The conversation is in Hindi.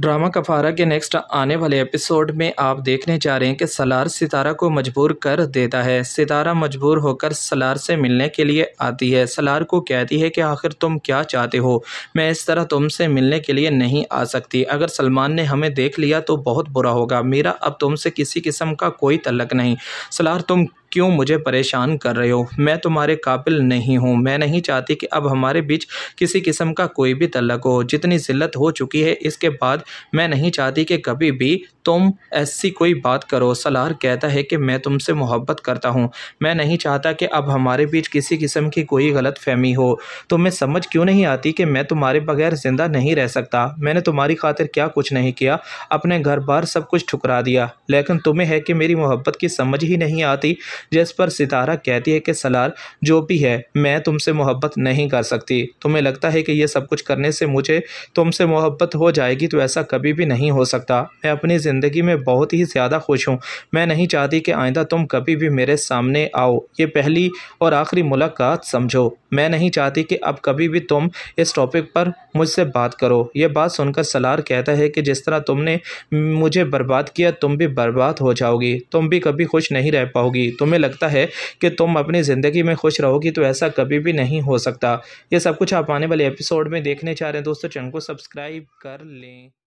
ड्रामा कफारा के नेक्स्ट आने वाले एपिसोड में आप देखने जा रहे हैं कि सलार सितारा को मजबूर कर देता है सितारा मजबूर होकर सलार से मिलने के लिए आती है सलार को कहती है कि आखिर तुम क्या चाहते हो मैं इस तरह तुमसे मिलने के लिए नहीं आ सकती अगर सलमान ने हमें देख लिया तो बहुत बुरा होगा मेरा अब तुमसे किसी किस्म का कोई तलक नहीं सलार तुम क्यों मुझे परेशान कर रहे हो मैं तुम्हारे काबिल नहीं हूँ मैं नहीं चाहती कि अब हमारे बीच किसी किस्म का कोई भी तलक हो जितनी जिल्लत हो चुकी है इसके बाद मैं नहीं चाहती कि कभी भी तुम ऐसी कोई बात करो सलार कहता है कि मैं तुमसे मोहब्बत करता हूँ मैं नहीं चाहता कि अब हमारे बीच किसी किस्म की कोई गलत फहमी हो तुम्हें समझ क्यों नहीं आती कि मैं तुम्हारे बगैर ज़िंदा नहीं रह सकता मैंने तुम्हारी खातिर क्या कुछ नहीं किया अपने घर बार सब कुछ ठुकरा दिया लेकिन तुम्हें है कि मेरी मोहब्बत की समझ ही नहीं आती जिस पर सितारा कहती है कि सलार जो भी है मैं तुमसे मोहब्बत नहीं कर सकती तुम्हें लगता है कि यह सब कुछ करने से मुझे तुमसे मोहब्बत हो जाएगी तो ऐसा कभी भी नहीं हो सकता मैं अपनी ज़िंदगी में बहुत ही ज़्यादा खुश हूँ मैं नहीं चाहती कि आइंदा तुम कभी भी मेरे सामने आओ ये पहली और आखिरी मुलाकात समझो मैं नहीं चाहती कि अब कभी भी तुम इस टॉपिक पर मुझसे बात करो ये बात सुनकर सलार कहता है कि जिस तरह तुमने मुझे बर्बाद किया तुम भी बर्बाद हो जाओगी तुम भी कभी खुश नहीं रह पाओगी तुम्हें तुम्हें लगता है कि तुम अपनी ज़िंदगी में खुश रहोगी तो ऐसा कभी भी नहीं हो सकता ये सब कुछ आप आने वाले एपिसोड में देखने चाह रहे हैं दोस्तों चैनल को सब्सक्राइब कर लें